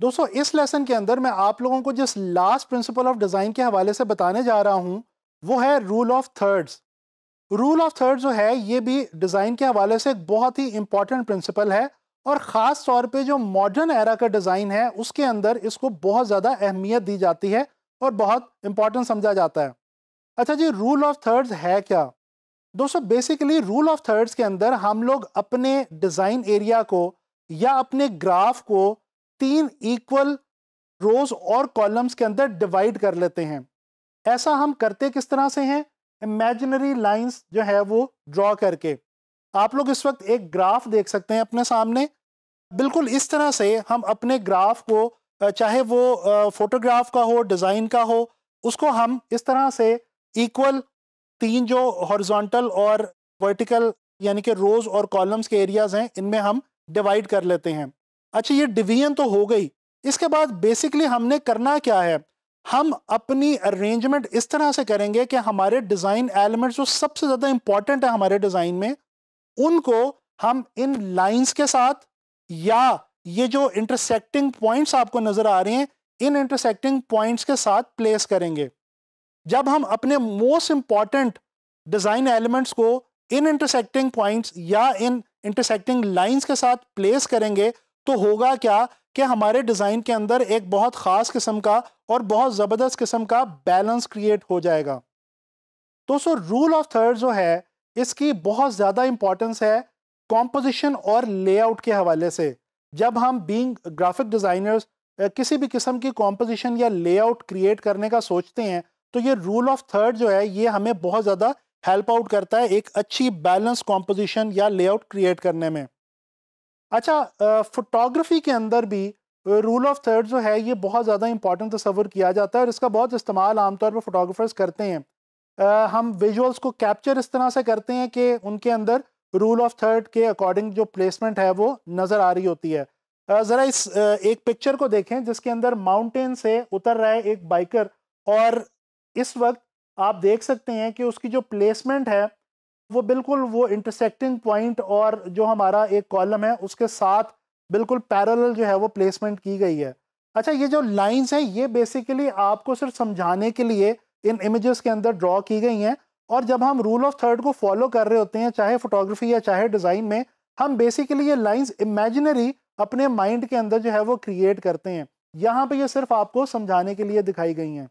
दोस्तों इस लेसन के अंदर मैं आप लोगों को जिस लास्ट प्रिंसिपल ऑफ डिज़ाइन के हवाले से बताने जा रहा हूँ वो है rule of thirds rule of third जो है ये भी डिज़ाइन के हवाले से एक बहुत ही इंपॉर्टेंट प्रिंसिपल है और ख़ास तौर पे जो मॉडर्न एरा का डिज़ाइन है उसके अंदर इसको बहुत ज़्यादा अहमियत दी जाती है और बहुत इंपॉर्टेंट समझा जाता है अच्छा जी रूल ऑफ थर्ड्स है क्या दोस्तों बेसिकली रूल ऑफ थर्ड्स के अंदर हम लोग अपने डिज़ाइन एरिया को या अपने ग्राफ को तीन इक्वल रोज और कॉलम्स के अंदर डिवाइड कर लेते हैं ऐसा हम करते किस तरह से हैं इमेजिनरी लाइंस जो है वो ड्रॉ करके आप लोग इस वक्त एक ग्राफ देख सकते हैं अपने सामने बिल्कुल इस तरह से हम अपने ग्राफ को चाहे वो फोटोग्राफ का हो डिज़ाइन का हो उसको हम इस तरह से इक्वल तीन जो हॉरिजॉन्टल और वर्टिकल यानी कि रोज़ और कॉलम्स के एरियाज़ हैं इनमें हम डिवाइड कर लेते हैं अच्छा ये डिवीजन तो हो गई इसके बाद बेसिकली हमने करना क्या है हम अपनी अरेंजमेंट इस तरह से करेंगे कि हमारे डिज़ाइन एलिमेंट्स जो सबसे ज़्यादा इंपॉर्टेंट है हमारे डिज़ाइन में उनको हम इन लाइंस के साथ या ये जो इंटरसेक्टिंग पॉइंट्स आपको नज़र आ रहे हैं इन इंटरसेक्टिंग पॉइंट्स के साथ प्लेस करेंगे जब हम अपने मोस्ट इंपॉर्टेंट डिज़ाइन एलिमेंट्स को इन इंटरसेक्टिंग पॉइंट्स या इन इंटरसेक्टिंग लाइंस के साथ प्लेस करेंगे तो होगा क्या कि हमारे डिज़ाइन के अंदर एक बहुत ख़ास किस्म का और बहुत ज़बरदस्त किस्म का बैलेंस क्रिएट हो जाएगा दोस्तों रूल ऑफ थर्ड जो है इसकी बहुत ज़्यादा इम्पॉर्टेंस है कॉम्पोजिशन और लेआउट के हवाले से जब हम बीइंग ग्राफिक डिज़ाइनर्स किसी भी किस्म की कॉम्पोजिशन या लेआउट क्रिएट करने का सोचते हैं तो ये रूल ऑफ थर्ड जो है ये हमें बहुत ज़्यादा हेल्प आउट करता है एक अच्छी बैलेंस कॉम्पोजिशन या लेआउट क्रिएट करने में अच्छा फोटोग्राफी के अंदर भी रूल ऑफ थर्ड जो है ये बहुत ज़्यादा इंपॉर्टेंट तस्वर किया जाता है और इसका बहुत इस्तेमाल आमतौर पर फोटोग्राफर्स करते हैं आ, हम विजुअल्स को कैप्चर इस तरह से करते हैं कि उनके अंदर रूल ऑफ थर्ड के अकॉर्डिंग जो प्लेसमेंट है वो नज़र आ रही होती है ज़रा इस एक पिक्चर को देखें जिसके अंदर माउंटेन से उतर रहा है एक बाइकर और इस वक्त आप देख सकते हैं कि उसकी जो प्लेसमेंट है वो बिल्कुल वो इंटरसेक्टिंग पॉइंट और जो हमारा एक कॉलम है उसके साथ बिल्कुल पैरेलल जो है वो प्लेसमेंट की गई है अच्छा ये जो लाइंस हैं ये बेसिकली आपको सिर्फ समझाने के लिए इन इमेजेस के अंदर ड्रॉ की गई हैं और जब हम रूल ऑफ थर्ड को फॉलो कर रहे होते हैं चाहे फोटोग्राफी या चाहे डिज़ाइन में हम बेसिकली ये लाइंस इमेजिनरी अपने माइंड के अंदर जो है वो क्रिएट करते हैं यहाँ पे ये सिर्फ आपको समझाने के लिए दिखाई गई हैं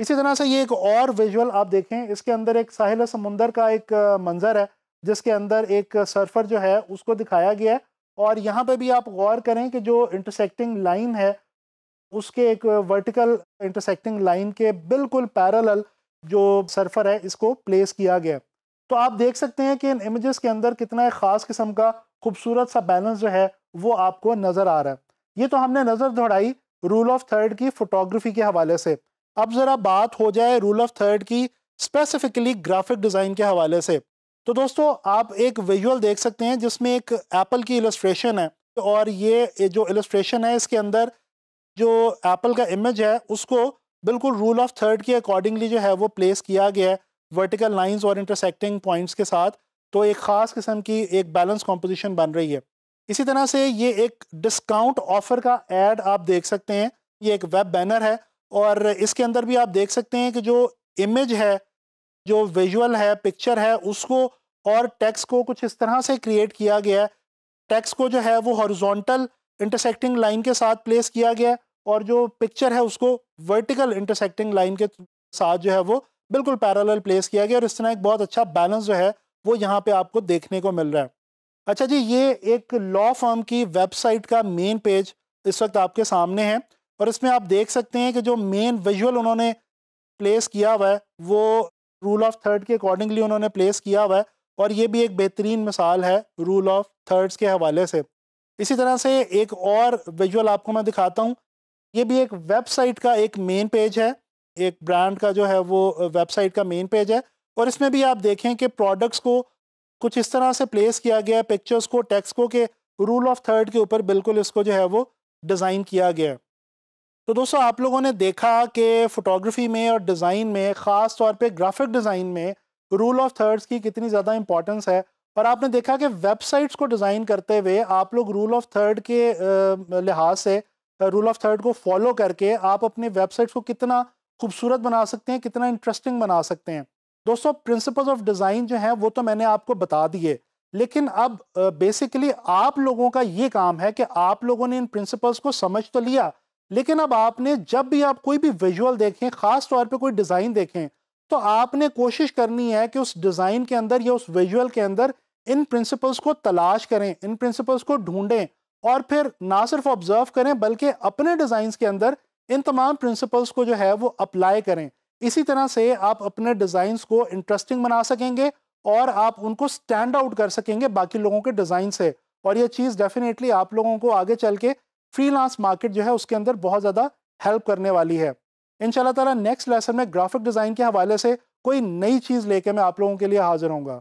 इसी तरह से ये एक और विजुअल आप देखें इसके अंदर एक साहिल समुंदर का एक मंज़र है जिसके अंदर एक सर्फर जो है उसको दिखाया गया है और यहाँ पे भी आप गौर करें कि जो इंटरसेक्टिंग लाइन है उसके एक वर्टिकल इंटरसेक्टिंग लाइन के बिल्कुल पैरल जो सर्फर है इसको प्लेस किया गया तो आप देख सकते हैं कि इन इमेजेस के अंदर कितना एक ख़ास किस्म का खूबसूरत सा बैलेंस जो है वो आपको नज़र आ रहा है ये तो हमने नज़र दौड़ाई रूल ऑफ थर्ड की फ़ोटोग्राफी के हवाले से अब ज़रा बात हो जाए रूल ऑफ थर्ड की स्पेसिफिकली ग्राफिक डिज़ाइन के हवाले से तो दोस्तों आप एक विजुअल देख सकते हैं जिसमें एक एप्पल की इलस्ट्रेशन है और ये जो इलस्ट्रेशन है इसके अंदर जो एप्पल का इमेज है उसको बिल्कुल रूल ऑफ थर्ड के अकॉर्डिंगली जो है वो प्लेस किया गया है वर्टिकल लाइंस और इंटरसेक्टिंग पॉइंट्स के साथ तो एक ख़ास किस्म की एक बैलेंस कॉम्पोजिशन बन रही है इसी तरह से ये एक डिस्काउंट ऑफर का एड आप देख सकते हैं ये एक वेब बैनर है और इसके अंदर भी आप देख सकते हैं कि जो इमेज है जो विजुअल है पिक्चर है उसको और टैक्स को कुछ इस तरह से क्रिएट किया गया है टैक्स को जो है वो हॉरिजॉन्टल इंटरसेक्टिंग लाइन के साथ प्लेस किया गया है और जो पिक्चर है उसको वर्टिकल इंटरसेक्टिंग लाइन के साथ जो है वो बिल्कुल पैरेलल प्लेस किया गया और इस तरह एक बहुत अच्छा बैलेंस जो है वो यहाँ पे आपको देखने को मिल रहा है अच्छा जी ये एक लॉ फर्म की वेबसाइट का मेन पेज इस वक्त आपके सामने है और इसमें आप देख सकते हैं कि जो मेन विजुअल उन्होंने प्लेस किया हुआ है वो रूल ऑफ थर्ड के अकॉर्डिंगली उन्होंने प्लेस किया हुआ है और ये भी एक बेहतरीन मिसाल है रूल ऑफ थर्ड्स के हवाले से इसी तरह से एक और विजुअल आपको मैं दिखाता हूँ ये भी एक वेबसाइट का एक मेन पेज है एक ब्रांड का जो है वो वेबसाइट का मेन पेज है और इसमें भी आप देखें कि प्रोडक्ट्स को कुछ इस तरह से प्लेस किया गया है पिक्चर्स को टेक्स्ट को के रूल ऑफ थर्ड के ऊपर बिल्कुल इसको जो है वो डिज़ाइन किया गया है तो दोस्तों आप लोगों ने देखा कि फ़ोटोग्राफी में और डिज़ाइन में ख़ास तौर पे ग्राफिक डिज़ाइन में रूल ऑफ थर्ड्स की कितनी ज़्यादा इंपॉर्टेंस है और आपने देखा कि वेबसाइट्स को डिज़ाइन करते हुए आप लोग रूल ऑफ थर्ड के लिहाज से रूल ऑफ थर्ड को फॉलो करके आप अपने वेबसाइट्स को कितना खूबसूरत बना सकते हैं कितना इंटरेस्टिंग बना सकते हैं दोस्तों प्रिंसिपल ऑफ डिज़ाइन जो हैं वो तो मैंने आपको बता दिए लेकिन अब बेसिकली आप लोगों का ये काम है कि आप लोगों ने इन प्रिंसिपल्स को समझ तो लिया लेकिन अब आपने जब भी आप कोई भी विजुअल देखें ख़ास तौर पे कोई डिज़ाइन देखें तो आपने कोशिश करनी है कि उस डिज़ाइन के अंदर या उस विजुअल के अंदर इन प्रिंसिपल्स को तलाश करें इन प्रिंसिपल्स को ढूंढें और फिर ना सिर्फ ऑब्ज़र्व करें बल्कि अपने डिजाइन के अंदर इन तमाम प्रिंसिपल्स को जो है वो अप्लाई करें इसी तरह से आप अपने डिजाइन को इंटरेस्टिंग बना सकेंगे और आप उनको स्टैंड आउट कर सकेंगे बाकी लोगों के डिज़ाइन से और ये चीज़ डेफिनेटली आप लोगों को आगे चल के फ्रीलांस मार्केट जो है उसके अंदर बहुत ज़्यादा हेल्प करने वाली है इन शाला नेक्स्ट लेसन में ग्राफिक डिज़ाइन के हवाले से कोई नई चीज़ लेके मैं आप लोगों के लिए हाजिर होंगे